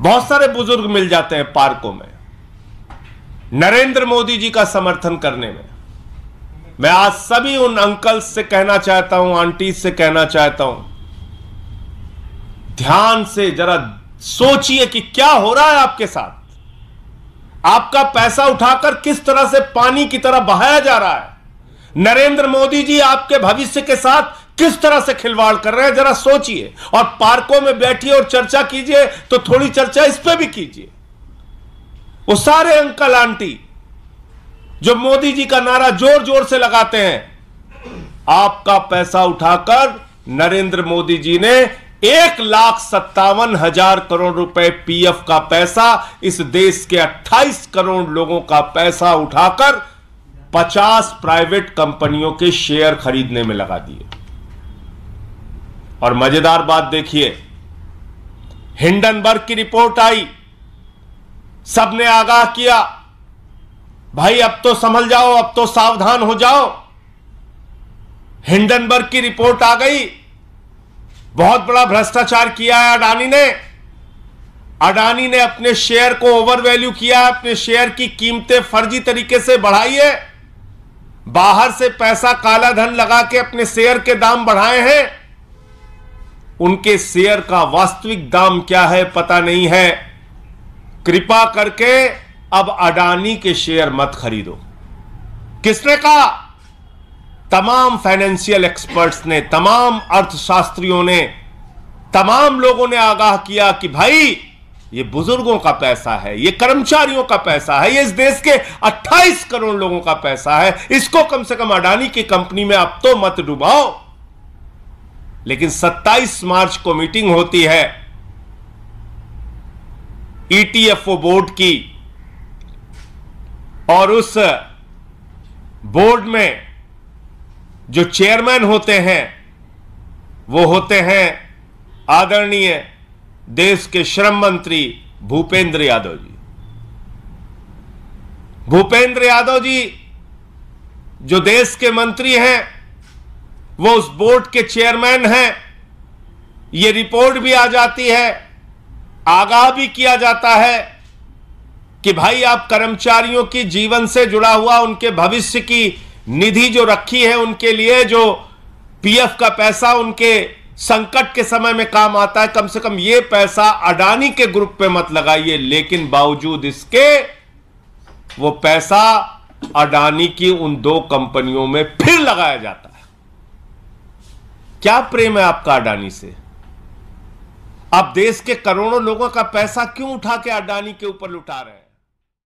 बहुत सारे बुजुर्ग मिल जाते हैं पार्कों में नरेंद्र मोदी जी का समर्थन करने में मैं आज सभी उन अंकल से कहना चाहता हूं आंटी से कहना चाहता हूं ध्यान से जरा सोचिए कि क्या हो रहा है आपके साथ आपका पैसा उठाकर किस तरह से पानी की तरह बहाया जा रहा है नरेंद्र मोदी जी आपके भविष्य के साथ किस तरह से खिलवाड़ कर रहे हैं जरा सोचिए और पार्कों में बैठिए और चर्चा कीजिए तो थोड़ी चर्चा इस पर भी कीजिए वो सारे अंकल आंटी जो मोदी जी का नारा जोर जोर से लगाते हैं आपका पैसा उठाकर नरेंद्र मोदी जी ने एक लाख सत्तावन हजार करोड़ रुपए पीएफ का पैसा इस देश के 28 करोड़ लोगों का पैसा उठाकर 50 प्राइवेट कंपनियों के शेयर खरीदने में लगा दिए और मजेदार बात देखिए हिंडनबर्ग की रिपोर्ट आई सबने आगाह किया भाई अब तो संभल जाओ अब तो सावधान हो जाओ हिंडनबर्ग की रिपोर्ट आ गई बहुत बड़ा भ्रष्टाचार किया है अडानी ने अडानी ने अपने शेयर को ओवर वैल्यू किया अपने शेयर की कीमतें फर्जी तरीके से बढ़ाई है बाहर से पैसा काला धन लगा के अपने शेयर के दाम बढ़ाए हैं उनके शेयर का वास्तविक दाम क्या है पता नहीं है कृपा करके अब अडानी के शेयर मत खरीदो किसने कहा तमाम फाइनेंशियल एक्सपर्ट्स ने तमाम अर्थशास्त्रियों ने तमाम लोगों ने आगाह किया कि भाई ये बुजुर्गों का पैसा है ये कर्मचारियों का पैसा है ये इस देश के 28 करोड़ लोगों का पैसा है इसको कम से कम अडानी की कंपनी में अब तो मत डुबाओ लेकिन 27 मार्च को मीटिंग होती है ईटीएफओ e बोर्ड की और उस बोर्ड में जो चेयरमैन होते हैं वो होते हैं आदरणीय देश के श्रम मंत्री भूपेंद्र यादव जी भूपेंद्र यादव जी जो देश के मंत्री हैं वो उस बोर्ड के चेयरमैन हैं ये रिपोर्ट भी आ जाती है आगाह भी किया जाता है कि भाई आप कर्मचारियों की जीवन से जुड़ा हुआ उनके भविष्य की निधि जो रखी है उनके लिए जो पीएफ का पैसा उनके संकट के समय में काम आता है कम से कम ये पैसा अडानी के ग्रुप पे मत लगाइए लेकिन बावजूद इसके वो पैसा अडानी की उन दो कंपनियों में फिर लगाया जाता क्या प्रेम है आपका अडानी से आप देश के करोड़ों लोगों का पैसा क्यों उठा के अडानी के ऊपर लुटा रहे हैं